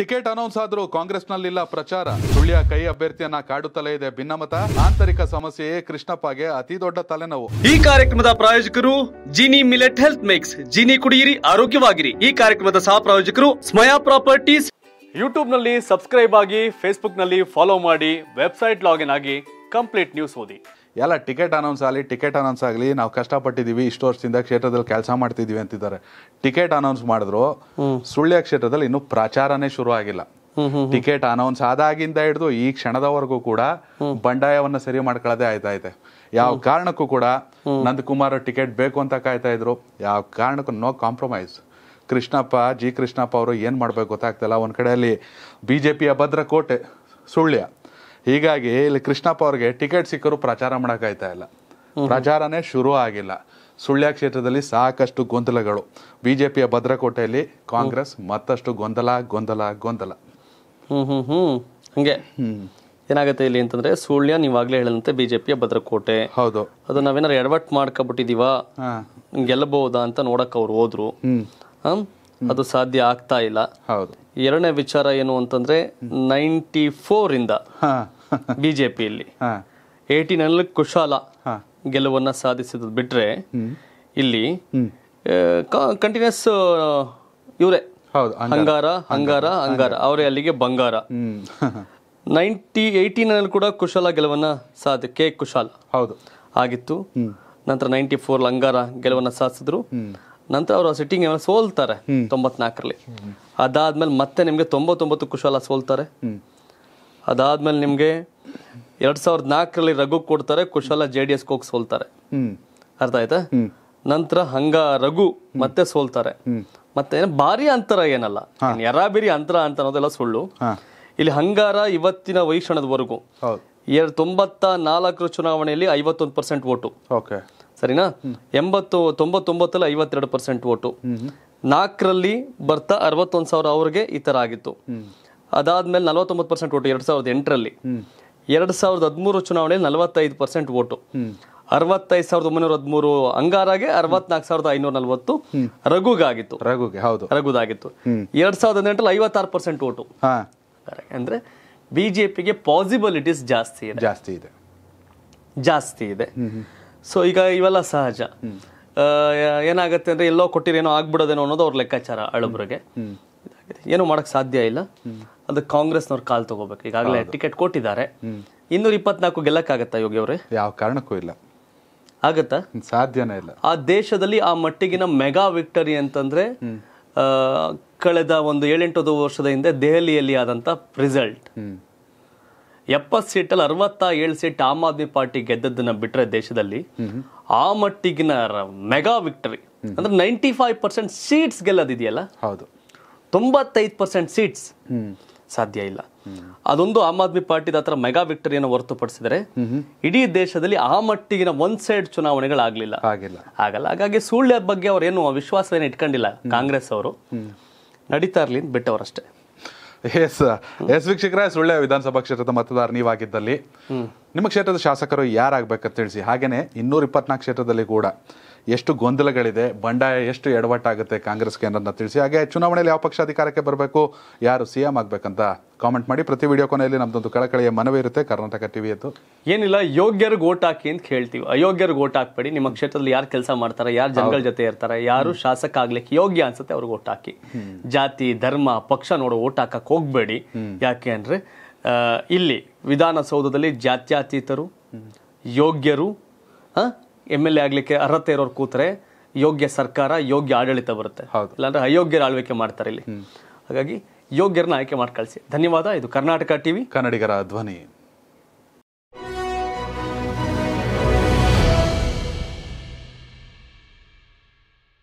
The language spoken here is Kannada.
ಟಿಕೆಟ್ ಅನೌನ್ಸ್ ಆದರೂ ಕಾಂಗ್ರೆಸ್ನಲ್ಲಿಲ್ಲ ಪ್ರಚಾರ ಸುಳ್ಯ ಕೈ ಅಭ್ಯರ್ಥಿಯನ್ನ ಕಾಡುತ್ತಲೇ ಇದೆ ಭಿನ್ನಮತ ಆಂತರಿಕ ಸಮಸ್ಯೆಯೇ ಕೃಷ್ಣಪ್ಪಗೆ ಅತಿ ದೊಡ್ಡ ತಲೆನೋವು ಈ ಕಾರ್ಯಕ್ರಮದ ಪ್ರಾಯೋಜಕರು Jini millet health mix Jini ಕುಡಿಯಿರಿ ಆರೋಗ್ಯವಾಗಿರಿ ಈ ಕಾರ್ಯಕ್ರಮದ ಸಹ ಪ್ರಾಯೋಜಕರು ಸ್ಮಯಾ ಪ್ರಾಪರ್ಟೀಸ್ ನಲ್ಲಿ ಸಬ್ಸ್ಕ್ರೈಬ್ ಆಗಿ ನಲ್ಲಿ ಫಾಲೋ ಮಾಡಿ ವೆಬ್ಸೈಟ್ ಲಾಗಿನ್ ಆಗಿ ಕಂಪ್ಲೀಟ್ ನ್ಯೂಸ್ ಓದಿ ಎಲ್ಲ ಟಿಕೆಟ್ ಅನೌನ್ಸ್ ಆಗಲಿ ಟಿಕೆಟ್ ಅನೌನ್ಸ್ ಆಗಲಿ ನಾವು ಕಷ್ಟಪಟ್ಟಿದ್ದೀವಿ ಇಷ್ಟು ವರ್ಷದಿಂದ ಕ್ಷೇತ್ರದಲ್ಲಿ ಕೆಲಸ ಮಾಡ್ತಿದ್ದೀವಿ ಅಂತಿದ್ದಾರೆ ಟಿಕೆಟ್ ಅನೌನ್ಸ್ ಮಾಡಿದ್ರು ಸುಳ್ಯ ಕ್ಷೇತ್ರದಲ್ಲಿ ಇನ್ನೂ ಪ್ರಚಾರನೇ ಶುರು ಆಗಿಲ್ಲ ಟಿಕೆಟ್ ಅನೌನ್ಸ್ ಆದಾಗಿಂದ ಹಿಡಿದು ಈ ಕ್ಷಣದವರೆಗೂ ಕೂಡ ಬಂಡಾಯವನ್ನು ಸರಿ ಮಾಡ್ಕೊಳ್ಳೋದೇ ಆಯ್ತಾ ಇದೆ ಯಾವ ಕಾರಣಕ್ಕೂ ಕೂಡ ನಂದಕುಮಾರ್ ಟಿಕೆಟ್ ಬೇಕು ಅಂತ ಕಾಯ್ತಾ ಇದ್ರು ಯಾವ ಕಾರಣಕ್ಕೂ ನೋ ಕಾಂಪ್ರಮೈಸ್ ಕೃಷ್ಣಪ್ಪ ಜಿ ಕೃಷ್ಣಪ್ಪ ಅವರು ಏನು ಮಾಡಬೇಕು ಗೊತ್ತಾಗ್ತಿಲ್ಲ ಒಂದ್ ಕಡೆಯಲ್ಲಿ ಬಿ ಜೆ ಪಿಯ ಭದ್ರಕೋಟೆ ಸುಳ್ಯ ಹೀಗಾಗಿ ಇಲ್ಲಿ ಕೃಷ್ಣಪ್ಪ ಅವ್ರಿಗೆ ಟಿಕೆಟ್ ಸಿಕ್ಕರೂ ಪ್ರಚಾರ ಮಾಡೋಕ್ಕಾಯ್ತಾ ಇಲ್ಲ ಪ್ರಚಾರನೇ ಶುರು ಆಗಿಲ್ಲ ಸುಳ್ಯ ಕ್ಷೇತ್ರದಲ್ಲಿ ಸಾಕಷ್ಟು ಗೊಂದಲಗಳು ಬಿ ಜೆ ಪಿಯ ಭದ್ರಕೋಟೆಯಲ್ಲಿ ಕಾಂಗ್ರೆಸ್ ಮತ್ತಷ್ಟು ಗೊಂದಲ ಗೊಂದಲ ಗೊಂದಲ ಹ್ಮ್ ಹ್ಞೂ ಹ್ಞೂ ಹಂಗೆ ಏನಾಗುತ್ತೆ ಇಲ್ಲಿ ಅಂತಂದ್ರೆ ಸುಳ್ಯ ನೀವಾಗ್ಲೇ ಹೇಳದಂತೆ ಬಿಜೆಪಿಯ ಭದ್ರಕೋಟೆ ಹೌದು ಅದು ನಾವೇನಾರು ಎಡವಟ್ ಮಾಡ್ಕೊಬಿಟ್ಟಿದೀವಾ ಗೆಲ್ಲಬಹುದಾ ಅಂತ ನೋಡಕ್ ಅವ್ರು ಹೋದ್ರು ಅದು ಸಾಧ್ಯ ಆಗ್ತಾ ಇಲ್ಲ ಹೌದು ಎರಡನೇ ವಿಚಾರ ಏನು ಅಂತಂದ್ರೆ ನೈಂಟಿ ಫೋರ್ ಇಂದ ಬಿಜೆಪಿಯಲ್ಲಿ ಅಲ್ಲಿ ಕುಶಾಲ ಗೆಲುವನ್ನ ಸಾಧಿಸಿದ ಬಿಟ್ರೆ ಇಲ್ಲಿ ಕಂಟಿನ್ಯೂಸ್ ಇವರೇ ಹಂಗಾರ ಹಂಗಾರ ಹಂಗಾರ ಅವರೇ ಅಲ್ಲಿಗೆ ಬಂಗಾರ ನೈಂಟಿ ಅಲ್ಲಿ ಕೂಡ ಕುಶಾಲ ಗೆಲುವನ್ನ ಸಾಧ ಕೆ ಕುಶಾಲ ಹೌದು ಆಗಿತ್ತು ನಂತರ ನೈಂಟಿ ಫೋರ್ ಅಂಗಾರ ಗೆಲುವನ್ನ ಸಾಧಿಸಿದ್ರು ನಂತರ ಅವರು ಸಿಟ್ಟಿಂಗ್ ಸೋಲ್ತಾರೆ ತೊಂಬತ್ನಾಲ್ಕರಲ್ಲಿ ಅದಾದ್ಮೇಲೆ ಮತ್ತೆ ನಿಮಗೆ ತೊಂಬತ್ತೊಂಬತ್ತು ಕುಶಾಲ ಸೋಲ್ತಾರೆ ಅದಾದ್ಮೇಲೆ ನಿಮ್ಗೆ ಎರಡ್ ಸಾವಿರದ ನಾಲ್ಕರಲ್ಲಿ ರಘು ಕೊಡ್ತಾರೆ ಕುಶಲ ಜೆ ಡಿ ಎಸ್ ಸೋಲ್ತಾರೆ ಅರ್ಥ ಆಯ್ತಾ ನಂತರ ಹಂಗ ರಘು ಮತ್ತೆ ಸೋಲ್ತಾರೆ ಮತ್ತೆ ಭಾರಿ ಅಂತರ ಏನಲ್ಲ ಯರಾಬಿರಿ ಅಂತರ ಅಂತ ಅನ್ನೋದೆಲ್ಲ ಸುಳ್ಳು ಇಲ್ಲಿ ಹಂಗಾರ ಇವತ್ತಿನ ವೈಷಣದವರೆಗೂ ತೊಂಬತ್ತ ನಾಲ್ಕರ ಚುನಾವಣೆಯಲ್ಲಿ ಐವತ್ತೊಂದು ಪರ್ಸೆಂಟ್ ಓಟು ಸರಿನಾ ಎಂಬತ್ತು ತೊಂಬತ್ತೊಂಬತ್ತಲ್ಲಿ ಐವತ್ತೆರಡು ಪರ್ಸೆಂಟ್ ಓಟು ನಾಲ್ಕರಲ್ಲಿ ಬರ್ತಾ ಅರವತ್ತೊಂದು ಸಾವಿರ ಅವ್ರಿಗೆ ಈ ತರ ಆಗಿತ್ತು ಅದಾದ್ಮೇಲೆ ನಲವತ್ತೊಂಬತ್ತು ಪರ್ಸೆಂಟ್ ಓಟು ಎರಡ್ ಸಾವಿರದ ಎಂಟರಲ್ಲಿ ಎರಡ್ ಸಾವಿರದ ಹದಿಮೂರು ಚುನಾವಣೆಯಲ್ಲಿ ನಲವತ್ತೈದು ಪರ್ಸೆಂಟ್ ಓಟು ಅರವತ್ತೈದು ಸಾವಿರದ ಒಂಬೈನೂರ ಹದಿಮೂರು ಅಂಗಾರಾಗೆ ಅರವತ್ನಾಲ್ಕು ಸಾವಿರದ ಐನೂರ ನಲವತ್ತು ರಘುಗಾಗಿತ್ತು ರಘುಗೆ ಹೌದು ರಘುದಾಗಿತ್ತು ಎರಡ್ ಸಾವಿರದ ಹದಿನೆಂಟರಲ್ಲಿ ಐವತ್ತಾರು ಪರ್ಸೆಂಟ್ ಓಟು ಅಂದ್ರೆ ಬಿಜೆಪಿಗೆ ಪಾಸಿಬಿಲಿಟೀಸ್ ಜಾಸ್ತಿ ಇದೆ ಜಾಸ್ತಿ ಇದೆ ಜಾಸ್ತಿ ಇದೆ ಸೊ ಈಗ ಇವೆಲ್ಲ ಸಹಜ ಏನಾಗತ್ತೆ ಅಂದ್ರೆ ಎಲ್ಲೋ ಕೊಟ್ಟಿರೇನೋ ಆಗ್ಬಿಡೋದೇನೋ ಅನ್ನೋದು ಅವ್ರ ಲೆಕ್ಕಾಚಾರ ಅಳಬ್ರಿಗೆ ಏನು ಮಾಡಕ್ ಸಾಧ್ಯ ಇಲ್ಲ ಅದು ಕಾಂಗ್ರೆಸ್ನವ್ರು ಕಾಲ್ ತಗೋಬೇಕು ಈಗಾಗಲೇ ಟಿಕೆಟ್ ಕೊಟ್ಟಿದ್ದಾರೆ ಇನ್ನೂರ ಇಪ್ಪತ್ನಾಲ್ಕು ಗೆಲ್ಲಕ್ಕಾಗತ್ತಾ ಯೋಗಿ ಅವರೇ ಯಾವ ಕಾರಣಕ್ಕೂ ಇಲ್ಲ ಆಗತ್ತಾ ಸಾಧ್ಯನೇ ಇಲ್ಲ ಆ ದೇಶದಲ್ಲಿ ಆ ಮಟ್ಟಿಗಿನ ಮೆಗಾ ವಿಕ್ಟರಿ ಅಂತಂದ್ರೆ ಕಳೆದ ಒಂದು ಏಳೆಂಟು ವರ್ಷದ ಹಿಂದೆ ದೆಹಲಿಯಲ್ಲಿ ಆದಂತ ರಿಸಲ್ಟ್ ಎಪ್ಪತ್ತು ಸೀಟಲ್ಲಿ ಅರವತ್ತ ಏಳು ಸೀಟ್ ಆಮ್ ಆದ್ಮಿ ಪಾರ್ಟಿ ಗೆದ್ದದನ್ನ ಬಿಟ್ರೆ ದೇಶದಲ್ಲಿ ಆ ಮಟ್ಟಿಗಿನ ಮೆಗಾ ವಿಕ್ಟರಿ ಅಂದ್ರೆ ನೈಂಟಿ ಫೈವ್ ಪರ್ಸೆಂಟ್ ಸೀಟ್ಸ್ ಗೆಲ್ಲದಿದೆಯಲ್ಲ ಹೌದು ತೊಂಬತ್ತೈದು ಪರ್ಸೆಂಟ್ ಸೀಟ್ಸ್ ಸಾಧ್ಯ ಇಲ್ಲ ಅದೊಂದು ಆಮ್ ಆದ್ಮಿ ಪಾರ್ಟಿದ ಹತ್ರ ಮೆಗಾ ವಿಕ್ಟರಿಯನ್ನು ಹೊರತುಪಡಿಸಿದರೆ ಇಡೀ ದೇಶದಲ್ಲಿ ಆ ಮಟ್ಟಿಗಿನ ಒನ್ ಸೈಡ್ ಚುನಾವಣೆಗಳಾಗಲಿಲ್ಲ ಆಗಲ್ಲ ಹಾಗಾಗಿ ಸುಳ್ಯ ಬಗ್ಗೆ ಅವ್ರು ಏನು ವಿಶ್ವಾಸವೇನು ಇಟ್ಕೊಂಡಿಲ್ಲ ಕಾಂಗ್ರೆಸ್ ಅವರು ನಡೀತಾ ಇರಲಿ ಬಿಟ್ಟವರಷ್ಟೇ ಎಸ್ ಎಸ್ ವೀಕ್ಷಕರ ಸುಳ್ಯ ವಿಧಾನಸಭಾ ಕ್ಷೇತ್ರದ ಮತದಾರ ನೀವಾಗಿದ್ದಲ್ಲಿ ನಿಮ್ಮ ಕ್ಷೇತ್ರದ ಶಾಸಕರು ಯಾರಾಗಬೇಕಂತ ತಿಳಿಸಿ ಹಾಗೇನೆ ಇನ್ನೂರ ಇಪ್ಪತ್ನಾಲ್ಕು ಕ್ಷೇತ್ರದಲ್ಲಿ ಕೂಡ ಎಷ್ಟು ಗೊಂದಲಗಳಿದೆ ಬಂಡಾಯ ಎಷ್ಟು ಎಡವಟ್ಟಾಗುತ್ತೆ ಕಾಂಗ್ರೆಸ್ಗೆ ಅನ್ನೋದನ್ನ ತಿಳಿಸಿ ಹಾಗೆ ಚುನಾವಣೆಯಲ್ಲಿ ಯಾವ ಪಕ್ಷ ಅಧಿಕಾರಕ್ಕೆ ಬರಬೇಕು ಯಾರು ಸಿ ಎಂ ಆಗಬೇಕಂತ ಕಾಮೆಂಟ್ ಮಾಡಿ ಪ್ರತಿ ವಿಡಿಯೋ ಕೊನೆಯಲ್ಲಿ ನಮ್ದೊಂದು ಕಳಕಳಿಯ ಮನವಿ ಇರುತ್ತೆ ಕರ್ನಾಟಕ ಟಿವಿ ಅದು ಏನಿಲ್ಲ ಯೋಗ್ಯರಿಗೆ ಓಟ್ ಹಾಕಿ ಅಂತ ಹೇಳ್ತೀವಿ ಅಯೋಗ್ಯರಿಗೆ ಓಟ್ ಹಾಕ್ಬೇಡಿ ನಿಮ್ಮ ಕ್ಷೇತ್ರದಲ್ಲಿ ಯಾರು ಕೆಲಸ ಮಾಡ್ತಾರೆ ಯಾರು ಜನಗಳ ಜೊತೆ ಇರ್ತಾರೆ ಯಾರು ಶಾಸಕ ಆಗ್ಲಿಕ್ಕೆ ಯೋಗ್ಯ ಅನ್ಸುತ್ತೆ ಅವ್ರಿಗೆ ಓಟ್ ಹಾಕಿ ಜಾತಿ ಧರ್ಮ ಪಕ್ಷ ನೋಡೋ ಓಟ್ ಹಾಕಕ್ಕೆ ಹೋಗ್ಬೇಡಿ ಯಾಕೆ ಅಂದ್ರೆ ಇಲ್ಲಿ ವಿಧಾನಸೌಧದಲ್ಲಿ ಜಾತ್ಯಾತೀತರು ಯೋಗ್ಯರು एमएलए ಆಗಲಿಕ್ಕೆ અરತ್ತೆ ಇರುವ ಕೂತ್ರೆ യോഗ്യ ಸರ್ಕಾರ യോഗ്യ ആടಳಿತ ಬರುತ್ತೆ ಇಲ್ಲಂದ್ರೆ അയോഗ്യരാൽ വെക്കെ മാർട്ടಾರೆ ಇಲ್ಲಿ ಹಾಗಾಗಿ യോഗ്യർനെ ആയിക്കെ മാർൾസി ಧನ್ಯವಾದ ಇದು കർണാടക ടിവി കന്നഡികര അദ്വനി